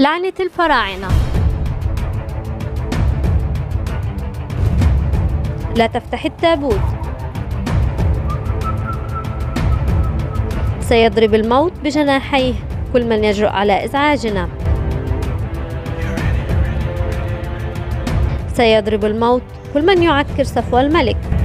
لعنة الفراعنة لا تفتح التابوت سيضرب الموت بجناحيه كل من يجرؤ على إزعاجنا سيضرب الموت كل من يعكر صفو الملك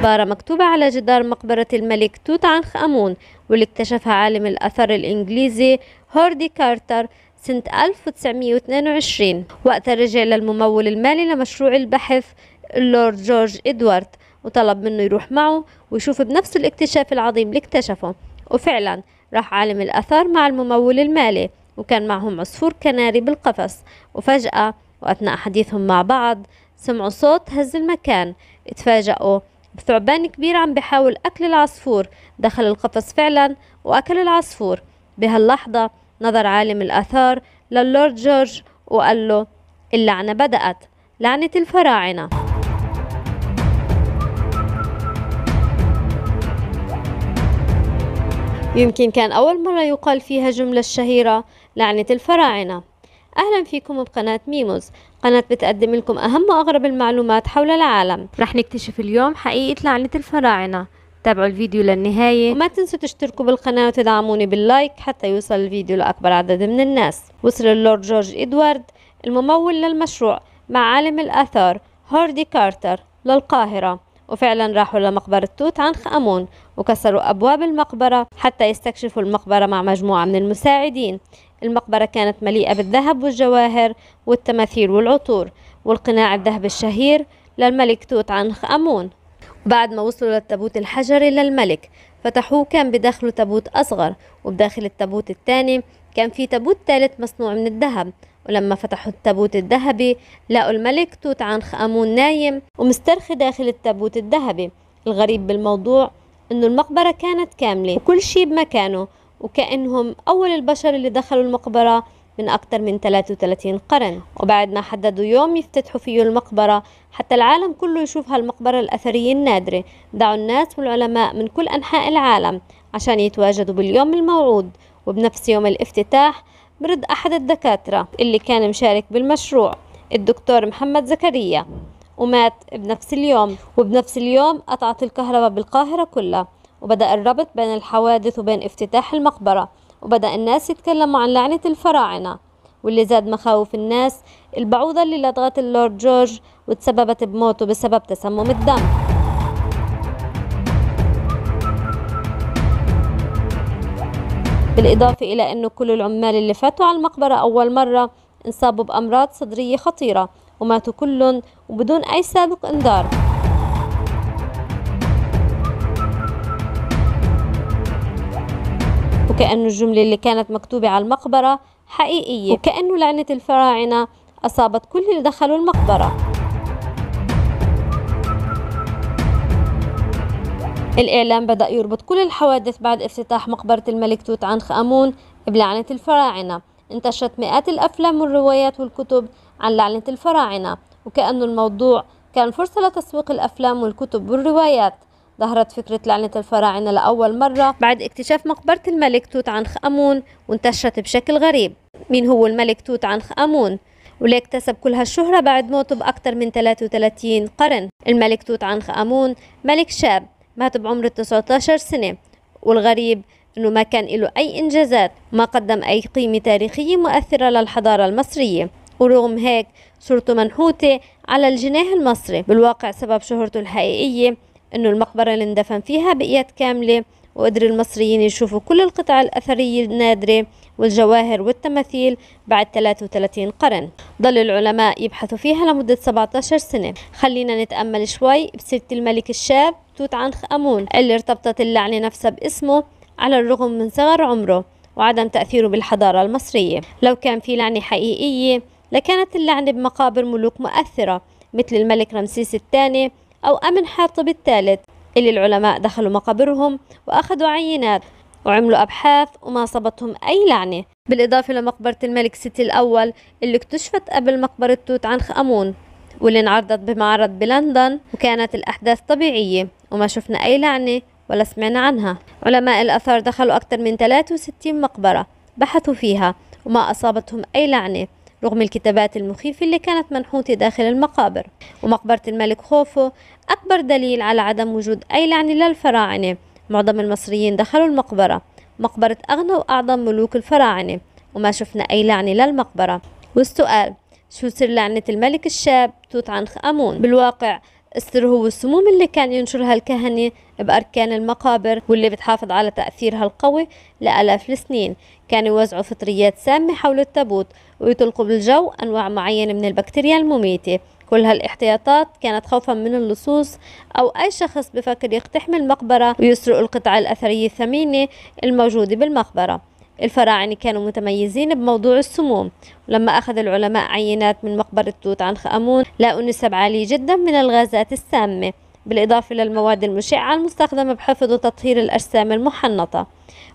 عبارة مكتوبة على جدار مقبرة الملك توت عنخ آمون واللي اكتشفها عالم الأثر الإنجليزي هوردي كارتر سنة 1922 وقتها رجع للممول المالي لمشروع البحث اللورد جورج إدوارد وطلب منه يروح معه ويشوف بنفس الاكتشاف العظيم اللي اكتشفه وفعلا راح عالم الأثر مع الممول المالي وكان معهم عصفور كناري بالقفص وفجأة وأثناء حديثهم مع بعض سمعوا صوت هز المكان اتفاجئوا بثعبان كبير عم بحاول أكل العصفور دخل القفص فعلا وأكل العصفور بهاللحظة نظر عالم الآثار للورد جورج وقال له اللعنة بدأت لعنة الفراعنة يمكن كان أول مرة يقال فيها جملة الشهيرة لعنة الفراعنة أهلا فيكم بقناة ميموز قناة بتقدم لكم أهم وأغرب المعلومات حول العالم رح نكتشف اليوم حقيقة لعنة الفراعنة تابعوا الفيديو للنهاية وما تنسوا تشتركوا بالقناة وتدعموني باللايك حتى يوصل الفيديو لأكبر عدد من الناس وصل اللورد جورج إدوارد الممول للمشروع مع عالم الآثار هاردي كارتر للقاهرة وفعلا راحوا لمقبرة توت عنخ أمون وكسروا أبواب المقبرة حتى يستكشفوا المقبرة مع مجموعة من المساعدين المقبرة كانت مليئة بالذهب والجواهر والتماثيل والعطور والقناع الذهب الشهير للملك توت عنخ أمون بعد ما وصلوا للتابوت الحجري للملك فتحوه كان بداخله تابوت أصغر وبداخل التابوت الثاني كان في تابوت ثالث مصنوع من الذهب ولما فتحوا التابوت الذهبي لقوا الملك توت عنخ آمون نايم ومسترخي داخل التابوت الذهبي الغريب بالموضوع إنه المقبرة كانت كاملة وكل شيء بمكانه وكأنهم أول البشر اللي دخلوا المقبرة من أكثر من 33 قرن وبعد ما حددوا يوم يفتتحوا فيه المقبرة حتى العالم كله يشوف هالمقبرة الأثرية النادرة دعوا الناس والعلماء من كل أنحاء العالم عشان يتواجدوا باليوم الموعود وبنفس يوم الافتتاح برد أحد الدكاترة اللي كان مشارك بالمشروع الدكتور محمد زكريا ومات بنفس اليوم وبنفس اليوم قطعت الكهرباء بالقاهرة كلها وبدأ الربط بين الحوادث وبين افتتاح المقبرة وبدأ الناس يتكلموا عن لعنة الفراعنة واللي زاد مخاوف الناس البعوضة اللي لدغت اللورد جورج وتسببت بموته بسبب تسمم الدم بالإضافة إلى أنه كل العمال اللي فاتوا على المقبرة أول مرة انصابوا بأمراض صدرية خطيرة وماتوا كلهم وبدون أي سابق إنذار وكأنه الجملة اللي كانت مكتوبة على المقبرة حقيقية وكأنه لعنة الفراعنة أصابت كل اللي دخلوا المقبرة الإعلام بدأ يربط كل الحوادث بعد افتتاح مقبرة الملك توت عنخ آمون بلعنة الفراعنة انتشرت مئات الأفلام والروايات والكتب عن لعنة الفراعنة وكأن الموضوع كان فرصة لتسويق الأفلام والكتب والروايات ظهرت فكرة لعنة الفراعنة لأول مرة بعد اكتشاف مقبرة الملك توت عنخ آمون وانتشرت بشكل غريب مين هو الملك توت عنخ آمون؟ واللي اكتسب كل هالشهرة بعد موته بأكثر من 33 قرن الملك توت عنخ آمون ملك شاب مات بعمر 19 سنة والغريب أنه ما كان له أي إنجازات ما قدم أي قيمة تاريخية مؤثرة للحضارة المصرية ورغم هيك صورته منحوتة على الجناح المصري بالواقع سبب شهرته الحقيقية أنه المقبرة اللي اندفن فيها بقيت كاملة وقدر المصريين يشوفوا كل القطع الأثرية النادرة والجواهر والتماثيل بعد 33 قرن ظل العلماء يبحثوا فيها لمدة 17 سنة خلينا نتأمل شوي بسيرة الملك الشاب توت عنخ أمون اللي ارتبطت اللعنة نفسها باسمه على الرغم من صغر عمره وعدم تأثيره بالحضارة المصرية لو كان في لعنة حقيقية لكانت اللعنة بمقابر ملوك مؤثرة مثل الملك رمسيس الثاني أو أمن حاطب الثالث اللي العلماء دخلوا مقابرهم وأخذوا عينات وعملوا أبحاث وما صبتهم أي لعنة بالإضافة لمقبرة الملك سيتي الأول اللي اكتشفت قبل مقبرة توت عنخ أمون واللي انعرضت بمعرض بلندن وكانت الأحداث طبيعية وما شفنا أي لعنة ولا سمعنا عنها علماء الأثار دخلوا أكثر من 63 مقبرة بحثوا فيها وما أصابتهم أي لعنة رغم الكتابات المخيفة اللي كانت منحوتة داخل المقابر ومقبرة الملك خوفو أكبر دليل على عدم وجود أي لعنة للفراعنة معظم المصريين دخلوا المقبرة مقبرة أغنى وأعظم ملوك الفراعنة وما شفنا أي لعنة للمقبرة والسؤال شو سر لعنة الملك الشاب توت عنخ آمون بالواقع السر هو السموم اللي كان ينشرها الكهنة بأركان المقابر واللي بتحافظ على تأثيرها القوي لآلاف السنين كانوا يوزعوا فطريات سامة حول التابوت ويطلقوا بالجو أنواع معينة من البكتيريا المميتة كل هالاحتياطات كانت خوفا من اللصوص أو أي شخص بفكر يقتحم المقبرة ويسرق القطع الأثرية الثمينة الموجودة بالمقبرة الفراعنة كانوا متميزين بموضوع السموم ولما أخذ العلماء عينات من مقبرة توت عنخ آمون لقوا نسب عالية جدا من الغازات السامة بالإضافة للمواد المشعة المستخدمة بحفظ وتطهير الأجسام المحنطة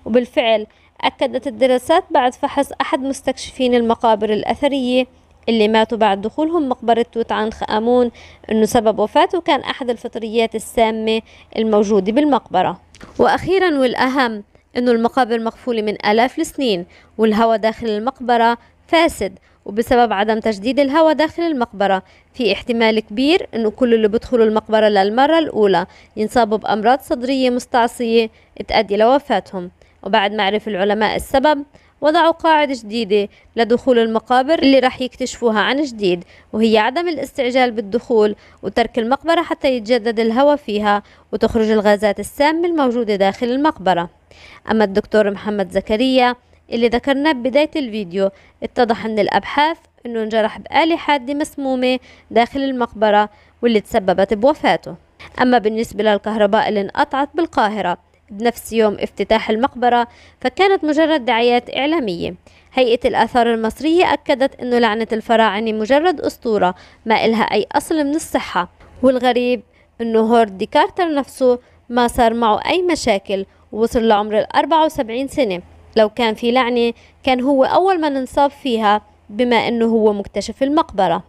وبالفعل أكدت الدراسات بعد فحص أحد مستكشفين المقابر الأثرية اللي ماتوا بعد دخولهم مقبرة توت عنخ آمون أنه سبب وفاته كان أحد الفطريات السامة الموجودة بالمقبرة وأخيرا والأهم إنه المقابر مقفولة من آلاف السنين والهواء داخل المقبرة فاسد وبسبب عدم تجديد الهواء داخل المقبرة في احتمال كبير انه كل اللي بيدخلوا المقبرة للمرة الاولى ينصابوا بامراض صدرية مستعصية تؤدي لوفاتهم وبعد معرفة العلماء السبب وضعوا قاعدة جديدة لدخول المقابر اللي راح يكتشفوها عن جديد وهي عدم الاستعجال بالدخول وترك المقبرة حتى يتجدد الهواء فيها وتخرج الغازات السامة الموجودة داخل المقبرة أما الدكتور محمد زكريا اللي ذكرناه ببداية الفيديو اتضح من الأبحاث أنه انجرح بآلة حادة مسمومة داخل المقبرة واللي تسببت بوفاته أما بالنسبة للكهرباء اللي انقطعت بالقاهرة بنفس يوم افتتاح المقبرة فكانت مجرد دعايات إعلامية هيئة الآثار المصرية أكدت أنه لعنة الفراعنة مجرد أسطورة ما إلها أي أصل من الصحة والغريب أنه هورد دي كارتر نفسه ما صار معه أي مشاكل ووصل لعمر ال 74 سنة لو كان في لعنة كان هو أول من انصاب فيها بما أنه هو مكتشف المقبرة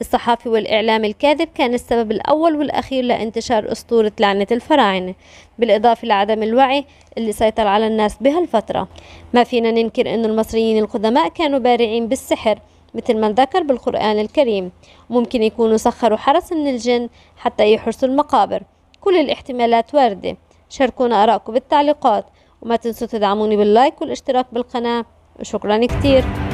الصحافي والإعلام الكاذب كان السبب الأول والأخير لانتشار أسطورة لعنة الفراعنة بالإضافة لعدم الوعي اللي سيطر على الناس بهالفترة ما فينا ننكر أن المصريين القدماء كانوا بارعين بالسحر مثل ما ذكر بالقرآن الكريم ممكن يكونوا سخروا حرس من الجن حتى يحرسوا المقابر كل الاحتمالات واردة شاركونا أراءكم بالتعليقات وما تنسوا تدعموني باللايك والاشتراك بالقناة وشكرا كتير